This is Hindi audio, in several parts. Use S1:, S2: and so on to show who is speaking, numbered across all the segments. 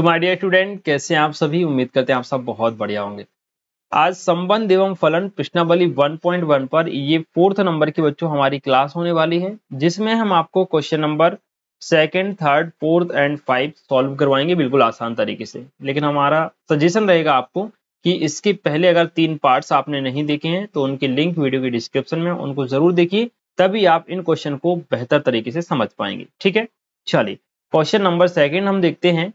S1: तो माय डियर स्टूडेंट कैसे आप सभी उम्मीद करते हैं आप सब बहुत बढ़िया होंगे आज संबंध एवं फलन प्रश्नावली 1.1 पर ये फोर्थ नंबर के बच्चों हमारी क्लास होने वाली है जिसमें हम आपको question number second third fourth and five solve करवाएंगे बिल्कुल आसान तरीके से लेकिन हमारा सजेशन रहेगा आपको कि इसके पहले अगर तीन पार्ट्स आपने नहीं देखे हैं तो उनके लिंक वीडियो के डिस्क्रिप्शन में उनको जरूर देखिए तभी आप इन क्वेश्चन को बेहतर तरीके से समझ पाएंगे ठीक है चलिए क्वेश्चन नंबर सेकेंड हम देखते हैं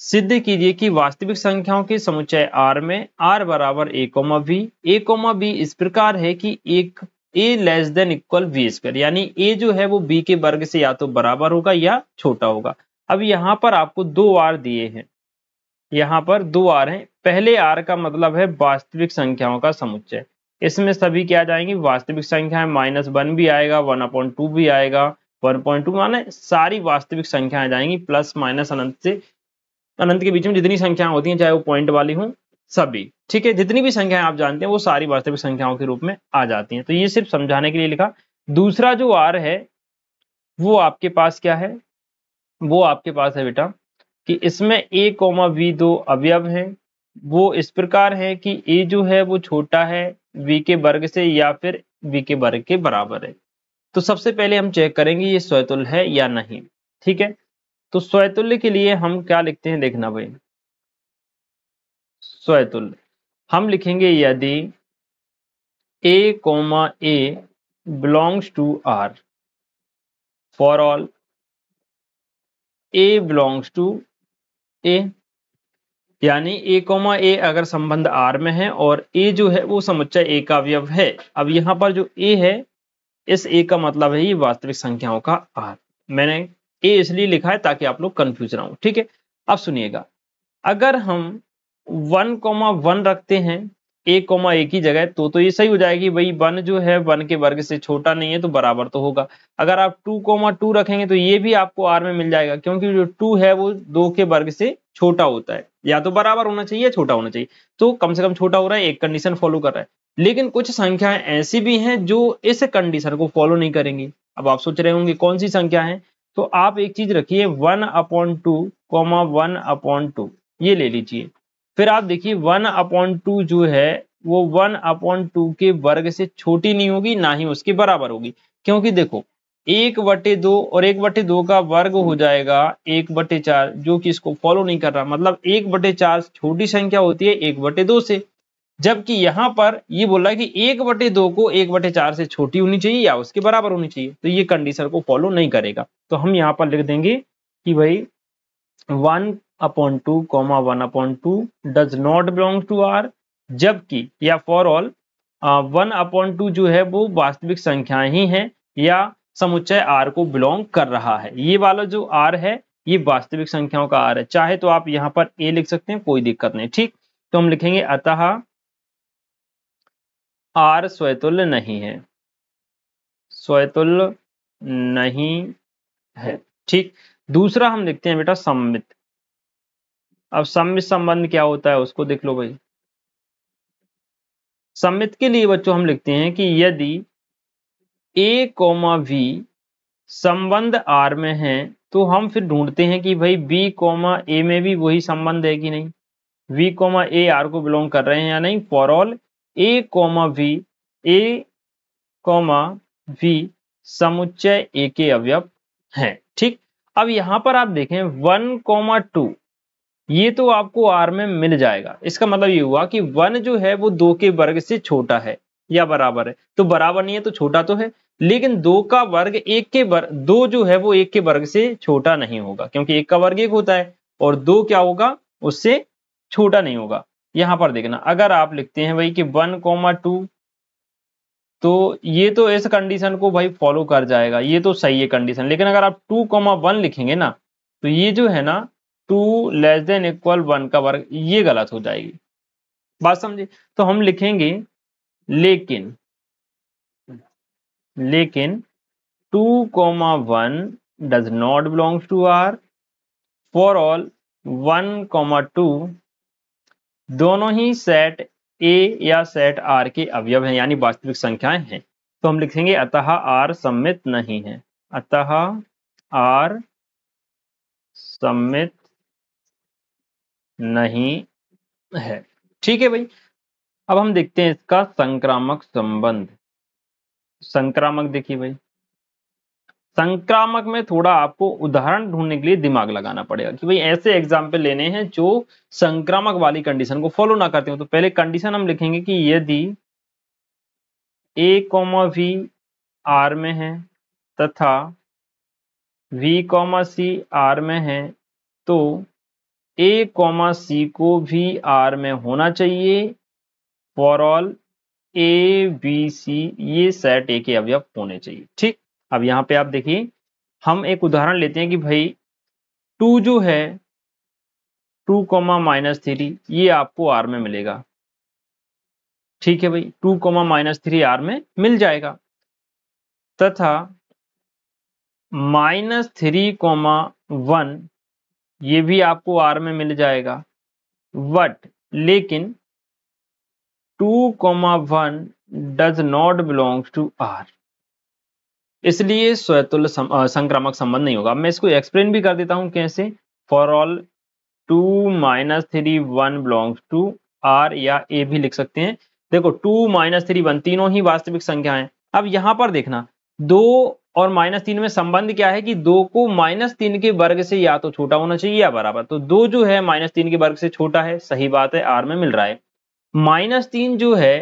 S1: सिद्ध कीजिए कि वास्तविक संख्याओं के समुच्चय आर में आर बराबर A comma B A comma B इस प्रकार है कि एक A less than equal B square यानी ए जो है वो बी के वर्ग से या तो बराबर होगा या छोटा होगा अब यहाँ पर आपको दो आर दिए हैं यहाँ पर दो आर हैं पहले आर का मतलब है वास्तविक संख्याओं का समुच्चय इसमें सभी क्या जाएंगी वास्तविक संख्याएं माइनस वन भी आएगा वन अपॉइंट टू भी आएगा वन पॉइंट टू माने सारी वास्तविक संख्याएं जाएंगी प्लस माइनस अनंत से अनंत के बीच में जितनी संख्याएं होती हैं चाहे वो पॉइंट वाली हों सभी ठीक है जितनी भी संख्याएं आप जानते हैं वो सारी वास्तविक संख्याओं के रूप में आ जाती हैं तो ये सिर्फ समझाने के लिए लिखा दूसरा जो आर है वो आपके पास क्या है वो आपके पास है बेटा कि इसमें ए कोमा वी दो अवयव हैं वो इस प्रकार है कि ए जो है वो छोटा है वी के वर्ग से या फिर वी के वर्ग के बराबर है तो सबसे पहले हम चेक करेंगे ये स्वतुल है या नहीं ठीक है तो स्वयतुल्य के लिए हम क्या लिखते हैं देखना भाई स्वयतुल्य हम लिखेंगे यदि A comma A belongs to R for all A belongs to A यानी A कोमा ए अगर संबंध R में है और A जो है वो समुच्चय A का अवयव है अब यहां पर जो A है इस A का मतलब है ये वास्तविक संख्याओं का R मैंने ए इसलिए लिखा है ताकि आप लोग कंफ्यूज ना हो ठीक है अब सुनिएगा अगर हम वन कोमा वन रखते हैं ए कोमा ए की जगह तो तो ये सही हो जाएगी भाई वन जो है वन के वर्ग से छोटा नहीं है तो बराबर तो होगा अगर आप टू कोमा टू रखेंगे तो ये भी आपको आर में मिल जाएगा क्योंकि जो टू है वो दो के वर्ग से छोटा होता है या तो बराबर होना चाहिए या छोटा होना चाहिए तो कम से कम छोटा हो रहा है एक कंडीशन फॉलो कर रहा है लेकिन कुछ संख्याएं ऐसी भी हैं जो इस कंडीशन को फॉलो नहीं करेंगी अब आप सोच रहे होंगे कौन सी संख्या है तो आप एक चीज रखिए one upon two comma one upon two ये ले लीजिए फिर आप देखिए वन अपॉन टू जो है वो वन अपॉन टू के वर्ग से छोटी नहीं होगी ना ही उसके बराबर होगी क्योंकि देखो एक बटे दो और एक बटे दो का वर्ग हो जाएगा एक बटे चार जो कि इसको फॉलो नहीं कर रहा मतलब एक बटे चार छोटी संख्या होती है एक बटे दो से जबकि यहां पर ये बोल रहा है कि एक बटे दो को एक बटे चार से छोटी होनी चाहिए या उसके बराबर होनी चाहिए तो ये कंडीशन को फॉलो नहीं करेगा तो हम यहाँ पर लिख देंगे कि भाई one upon two comma one upon two does not belong to R जबकि या for all one upon two जो है वो वास्तविक संख्या ही है या समुच्चय आर को बिलोंग कर रहा है ये वाला जो आर है ये वास्तविक संख्याओं का आर है चाहे तो आप यहाँ पर ए लिख सकते हैं कोई दिक्कत नहीं ठीक तो हम लिखेंगे अतः आर स्वयतुल्य नहीं है स्वयतुल्य नहीं है ठीक दूसरा हम लिखते हैं बेटा सम्मित अब सम्मित संबंध क्या होता है उसको देख लो भाई सम्मित के लिए बच्चों हम लिखते हैं कि यदि ए कोमा वी संबंध आर में है तो हम फिर ढूंढते हैं कि भाई बी कोमा ए में भी वही संबंध है कि नहीं वी कोमा ए आर को बिलोंग कर रहे हैं या नहीं for all A comma V A comma V समुच्चय ए के अवयव है ठीक अब यहां पर आप देखें वन कोमा टू ये तो आपको आर में मिल जाएगा इसका मतलब ये हुआ कि वन जो है वो दो के वर्ग से छोटा है या बराबर है तो बराबर नहीं है तो छोटा तो है लेकिन दो का वर्ग एक के वर्ग दो जो है वो एक के वर्ग से छोटा नहीं होगा क्योंकि एक का वर्ग एक होता है और दो क्या होगा उससे छोटा नहीं होगा यहां पर देखना अगर आप लिखते हैं भाई कि वन कोमा टू तो ये तो इस कंडीशन को भाई फॉलो कर जाएगा ये तो सही है कंडीशन लेकिन अगर आप टू कोमा वन लिखेंगे ना तो ये जो है ना two less than equal one का वर्ग ये गलत हो जाएगी बात समझे तो हम लिखेंगे लेकिन लेकिन two comma one does not belongs to R for all one comma two दोनों ही सेट ए या सेट आर के अवयव हैं यानी वास्तविक संख्याएं हैं तो हम लिखेंगे अतः आर सम्मित नहीं है अतः आर सम्मित नहीं है ठीक है भाई अब हम देखते हैं इसका संक्रामक संबंध संक्रामक देखिए भाई संक्रामक में थोड़ा आपको उदाहरण ढूंढने के लिए दिमाग लगाना पड़ेगा कि भाई ऐसे एग्जाम्पल लेने हैं जो संक्रामक वाली कंडीशन को फॉलो ना करते हो तो पहले कंडीशन हम लिखेंगे कि यदि ए कॉमा वी आर में है तथा वी कॉमा सी आर में है तो ए कॉमा सी को भी आर में होना चाहिए for all A B C ये सेट ए के अवयव होने चाहिए ठीक अब यहाँ पे आप देखिए हम एक उदाहरण लेते हैं कि भाई टू जो है टू कॉमा माइनस थ्री ये आपको आर में मिलेगा ठीक है भाई two comma minus three R में मिल जाएगा तथा माइनस थ्री कॉमा वन ये भी आपको आर में मिल जाएगा बट लेकिन two comma one does not belongs to R इसलिए स्वतुल संक्रामक संबंध नहीं होगा अब मैं इसको एक्सप्लेन भी कर देता हूं कैसे for all two minus three one belong to R या ए भी लिख सकते हैं देखो टू माइनस थ्री वन तीनों ही वास्तविक संख्या है अब यहां पर देखना दो और माइनस तीन में संबंध क्या है कि दो को माइनस तीन के वर्ग से या तो छोटा होना चाहिए या बराबर तो दो जो है माइनस तीन के वर्ग से छोटा है सही बात है आर में मिल रहा है माइनस तीन जो है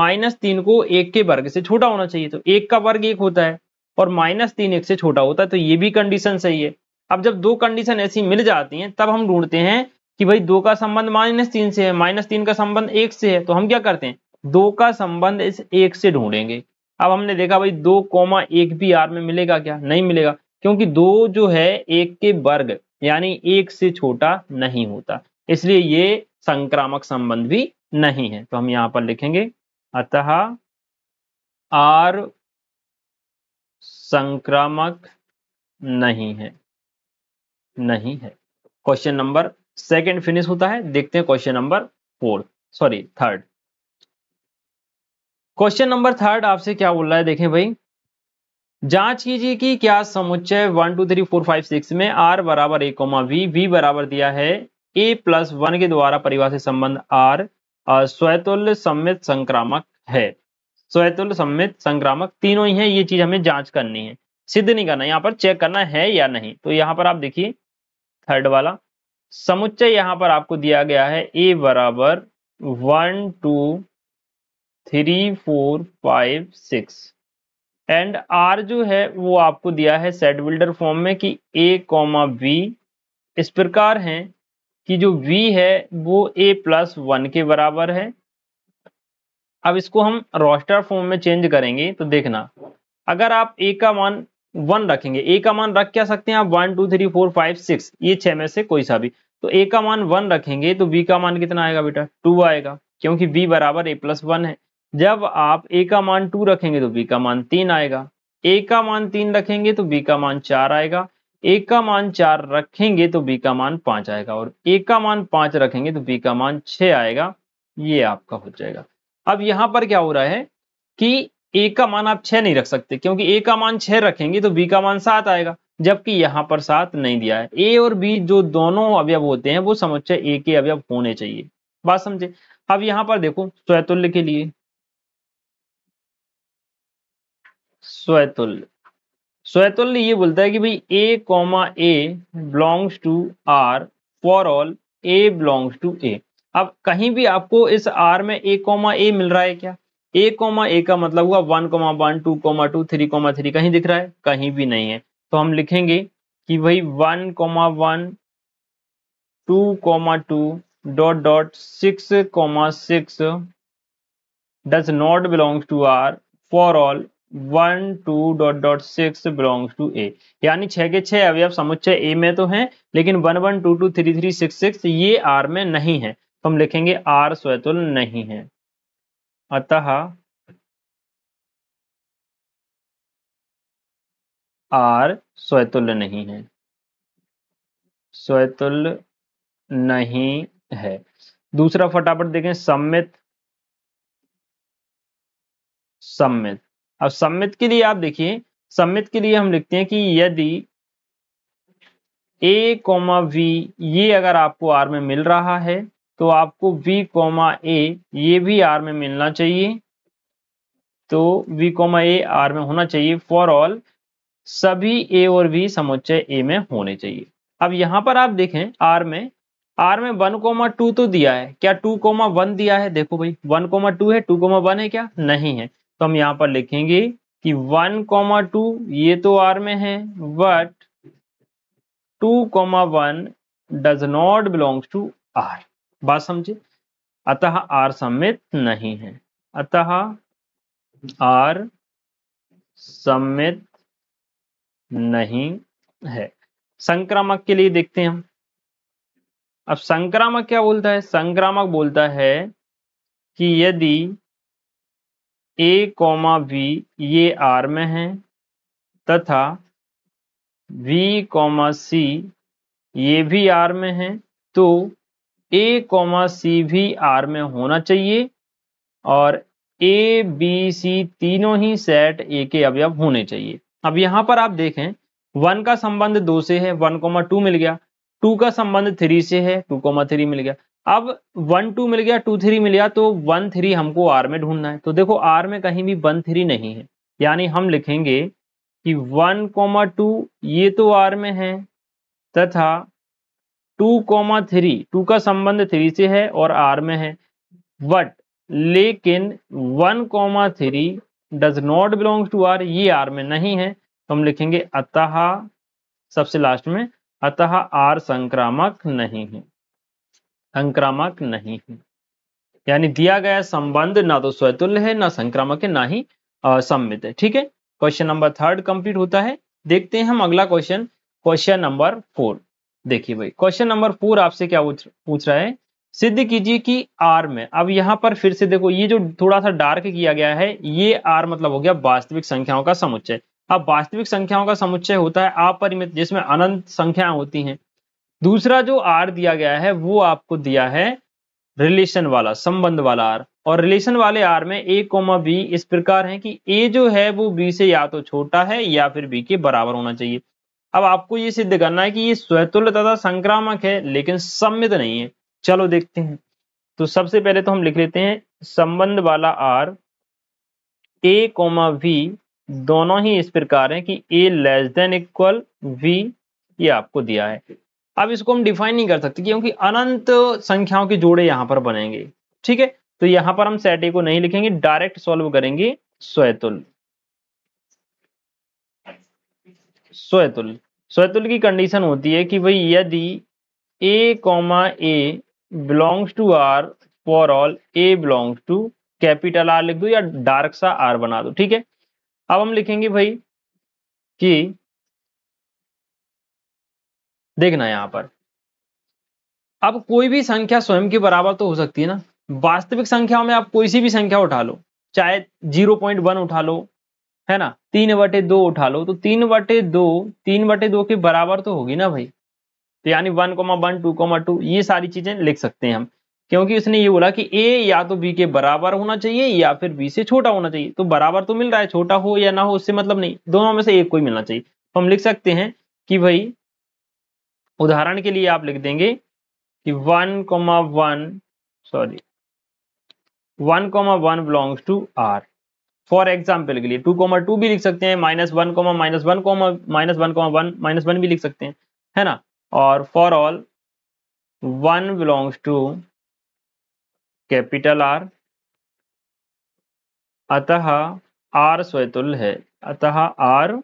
S1: माइनस तीन को एक के वर्ग से छोटा होना चाहिए तो एक का वर्ग एक होता है और माइनस तीन एक से छोटा होता है तो ये भी कंडीशन सही है अब जब दो कंडीशन ऐसी मिल जाती हैं तब हम ढूंढते हैं कि भाई दो का संबंध माइनस तीन से है माइनस तीन का संबंध एक से है तो हम क्या करते हैं दो का संबंध इस एक से ढूंढेंगे अब हमने देखा भाई दो कोमा एक भी आर में मिलेगा क्या नहीं मिलेगा क्योंकि दो जो है एक के वर्ग यानी एक से छोटा नहीं होता इसलिए ये संक्रामक संबंध भी नहीं है तो हम यहां पर लिखेंगे अतः आर संक्रामक नहीं है नहीं है क्वेश्चन नंबर सेकंड फिनिश होता है देखते हैं question number fourth sorry third question number third आपसे क्या बोल रहा है देखें भाई जांच कीजिए कि क्या समुच्चय one two three four five six में आर बराबर ए कोमा वी वी बराबर दिया है ए प्लस वन के द्वारा परिभाषित संबंध आर स्वैतुल्य सम्मित संक्रामक है स्वयतुल सम्मित संक्रामक तीनों ही हैं ये चीज हमें जांच करनी है सिद्ध नहीं करना यहाँ पर चेक करना है या नहीं तो यहाँ पर आप देखिए थर्ड वाला समुच्चय यहाँ पर आपको दिया गया है ए बराबर one two three four five six and R जो है वो आपको दिया है सेट बिल्डर फॉर्म में कि ए कॉमा बी इस प्रकार है कि जो v है वो a प्लस वन के बराबर है अब इसको हम रोस्टर फॉर्म में चेंज करेंगे तो देखना अगर आप ए का मान वन रखेंगे ए का मान रख क्या सकते हैं आप one two three four five six ये छह में से कोई सा भी तो ए का मान वन रखेंगे तो बी का मान कितना आएगा बेटा टू आएगा क्योंकि बी बराबर ए प्लस वन है जब आप ए का मान टू रखेंगे तो बी का मान तीन आएगा ए का मान तीन रखेंगे तो बी का मान चार आएगा ए का मान चार रखेंगे तो बी का मान पांच आएगा और ए का मान पांच रखेंगे तो बी का मान छ आएगा ये आपका हो जाएगा अब यहां पर क्या हो रहा है कि ए का मान आप छह नहीं रख सकते क्योंकि ए का मान छह रखेंगे तो बी का मान सात आएगा जबकि यहां पर सात नहीं दिया है ए और बी जो दोनों अवयव होते हैं वो समुच्चय ए के अवयव होने चाहिए बात समझे अब यहां पर देखो स्वैतुल्य के लिए स्वैतुल्य स्वैतुल्य ये बोलता है कि भाई A comma A belongs to R for all A belongs to A अब कहीं भी आपको इस आर में ए कॉमा ए मिल रहा है क्या ए कॉमा ए का मतलब हुआ one comma one two comma two three comma three कहीं दिख रहा है कहीं भी नहीं है तो हम लिखेंगे कि भाई one comma one two comma two dot dot six comma six does not belongs to R for all one two dot dot six belongs to A यानी छः के छः अवयव समुच्चय ए में तो हैं लेकिन one one two two three three six six ये आर में नहीं है तो हम लिखेंगे आर स्वैतुल नहीं है अतः आर स्वैतुल्य नहीं है स्वैतुल्य नहीं है दूसरा फटाफट देखें सम्मित सम्मित अब सम्मित के लिए आप देखिए सम्मित के लिए हम लिखते हैं कि यदि ए कोमा वी ये अगर आपको आर में मिल रहा है तो आपको V कॉमा ए ये भी आर में मिलना चाहिए तो V कॉमा ए आर में होना चाहिए फॉर ऑल सभी ए और V समुच्चय ए में होने चाहिए अब यहाँ पर आप देखें आर में आर में वन कोमा टू तो दिया है क्या टू कोमा वन दिया है देखो भाई वन कोमा टू है टू कोमा वन है क्या नहीं है तो हम यहाँ पर लिखेंगे कि वन कोमा टू ये तो आर में है but two comma one does not belongs to R बात समझे अतः आर सम्मित नहीं है अतः आर सम्मित नहीं है संक्रामक के लिए देखते हैं हम अब संक्रामक क्या बोलता है संक्रामक बोलता है कि यदि ए कॉमा बी ये आर में है तथा वी कॉमा सी ये भी आर में है तो ए कॉमा सी भी आर में होना चाहिए और ए बी सी तीनों ही सेट ए के अवयव होने चाहिए अब यहां पर आप देखें वन का संबंध दो से है वन कॉमा टू मिल गया टू का संबंध थ्री से है टू कोमा थ्री मिल गया अब वन टू मिल गया टू थ्री मिल गया तो वन थ्री हमको आर में ढूंढना है तो देखो आर में कहीं भी वन थ्री नहीं है यानी हम लिखेंगे कि वन कोमा टू ये तो आर में है तथा टू कोमा थ्री टू का संबंध थ्री से है और आर में है बट लेकिन one comma three does not belong to R ये आर में नहीं है तो हम लिखेंगे अतः सबसे लास्ट में अतः आर संक्रामक नहीं है संक्रामक नहीं है यानी दिया गया संबंध ना तो स्वतुल्य है ना संक्रामक है ना ही सम्मित है ठीक है क्वेश्चन नंबर थर्ड कंप्लीट होता है देखते हैं हम अगला क्वेश्चन क्वेश्चन नंबर फोर देखिए भाई क्वेश्चन नंबर फोर आपसे क्या पूछ रहा है सिद्ध कीजिए कि आर में अब यहाँ पर फिर से देखो ये जो थोड़ा सा डार्क किया गया है ये आर मतलब हो गया वास्तविक संख्याओं का समुच्चय अब वास्तविक संख्याओं का समुच्चय होता है अपरिमित जिसमें अनंत संख्याएं होती हैं दूसरा जो आर दिया गया है वो आपको दिया है रिलेशन वाला संबंध वाला आर और रिलेशन वाले आर में ए कोमा बी इस प्रकार है कि ए जो है वो बी से या तो छोटा है या फिर बी के बराबर होना चाहिए अब आपको ये सिद्ध करना है कि ये स्वतुल्य तथा संक्रामक है लेकिन सम्मित नहीं है चलो देखते हैं तो सबसे पहले तो हम लिख लेते हैं संबंध वाला आर ए कोमा वी दोनों ही इस प्रकार हैं कि A less than equal V ये आपको दिया है अब इसको हम डिफाइन नहीं कर सकते क्योंकि अनंत संख्याओं के जोड़े यहां पर बनेंगे ठीक है तो यहां पर हम सेट ए को नहीं लिखेंगे डायरेक्ट सॉल्व करेंगे स्वयतुल स्वयतुल सैतुल की कंडीशन होती है कि भाई यदि A comma A belongs to R for all A belongs to capital R लिख दो या डार्क सा आर बना दो ठीक है अब हम लिखेंगे भाई कि देखना यहां पर अब कोई भी संख्या स्वयं के बराबर तो हो सकती है ना वास्तविक संख्याओं में आप कोई सी भी संख्या उठा लो चाहे जीरो पॉइंट वन उठा लो है ना तीन बटे दो उठा लो तो तीन बटे दो तीन बटे दो के बराबर तो होगी ना भाई तो यानी one comma one two comma two ये सारी चीजें लिख सकते हैं हम क्योंकि उसने ये बोला कि ए या तो बी के बराबर होना चाहिए या फिर बी से छोटा होना चाहिए तो बराबर तो मिल रहा है छोटा हो या ना हो उससे मतलब नहीं दोनों में से एक को ही मिलना चाहिए तो हम लिख सकते हैं कि भाई उदाहरण के लिए आप लिख देंगे कि one comma one sorry one comma one belongs to R for example के लिए टू कोमा टू भी लिख सकते हैं minus one comma minus one comma minus one comma one minus one भी लिख सकते हैं है ना और for all one belongs to capital R अतः आर स्वैतुल है अतः आर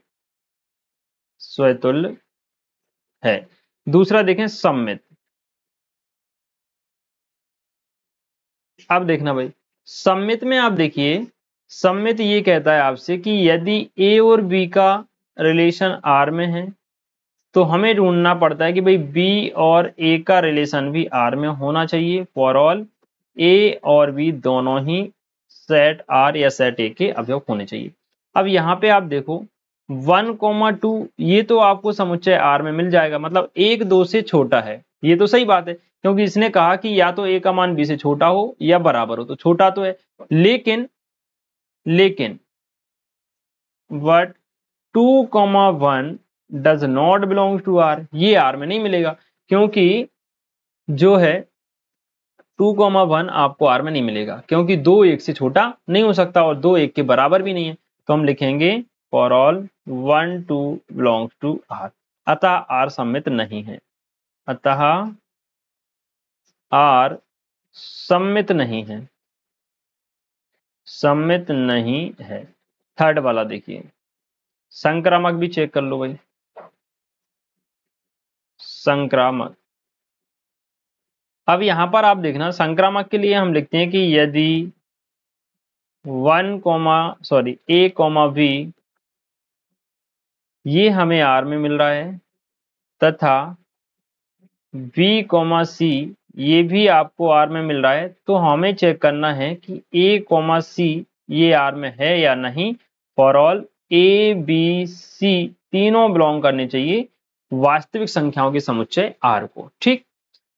S1: स्वैतुल है दूसरा देखें सम्मित अब देखना भाई सम्मित में आप देखिए सम्मित ये कहता है आपसे कि यदि ए और बी का रिलेशन आर में है तो हमें ढूंढना पड़ता है कि भाई बी और ए का रिलेशन भी आर में होना चाहिए फॉर ऑल ए और बी दोनों ही सेट आर या सेट ए के अभियोग होने चाहिए अब यहाँ पे आप देखो वन कोमा टू ये तो आपको समुच्चय आर में मिल जाएगा मतलब एक दो से छोटा है ये तो सही बात है क्योंकि इसने कहा कि या तो ए का मान बी से छोटा हो या बराबर हो तो छोटा तो है लेकिन लेकिन but two comma one does not belong to R ये आर में नहीं मिलेगा क्योंकि जो है टू कॉमा वन आपको आर में नहीं मिलेगा क्योंकि दो एक से छोटा नहीं हो सकता और दो एक के बराबर भी नहीं है तो हम लिखेंगे for all one two belong to R अतः आर सम्मित नहीं है अतः आर सम्मित नहीं है सम्मित नहीं है थर्ड वाला देखिए संक्रामक भी चेक कर लो भाई संक्रामक अब यहां पर आप देखना संक्रामक के लिए हम लिखते हैं कि यदि one comma sorry A comma B ये हमें आर में मिल रहा है तथा बी कोमा सी ये भी आपको आर में मिल रहा है तो हमें चेक करना है कि ए कॉमा सी ये आर में है या नहीं for all A B C तीनों बिलोंग करने चाहिए वास्तविक संख्याओं के समुच्चय आर को ठीक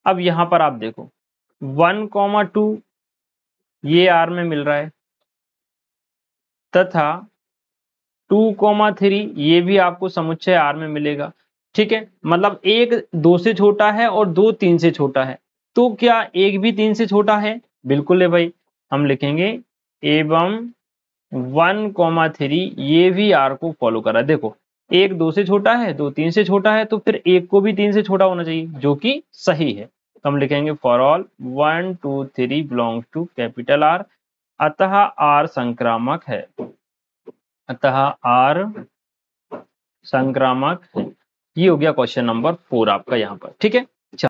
S1: अब यहां पर आप देखो वन कॉमा टू ये आर में मिल रहा है तथा टू कॉमा थ्री ये भी आपको समुच्चय आर में मिलेगा ठीक है मतलब एक दो से छोटा है और दो तीन से छोटा है तो क्या एक भी तीन से छोटा है बिल्कुल है भाई हम लिखेंगे एवं वन कॉमा थ्री ये भी आर को फॉलो करा देखो एक दो से छोटा है दो तीन से छोटा है तो फिर एक को भी तीन से छोटा होना चाहिए जो कि सही है तो हम लिखेंगे for all one two three belong to capital R अतः आर संक्रामक है अतः आर संक्रामक है ये हो गया क्वेश्चन नंबर फोर आपका यहाँ पर ठीक है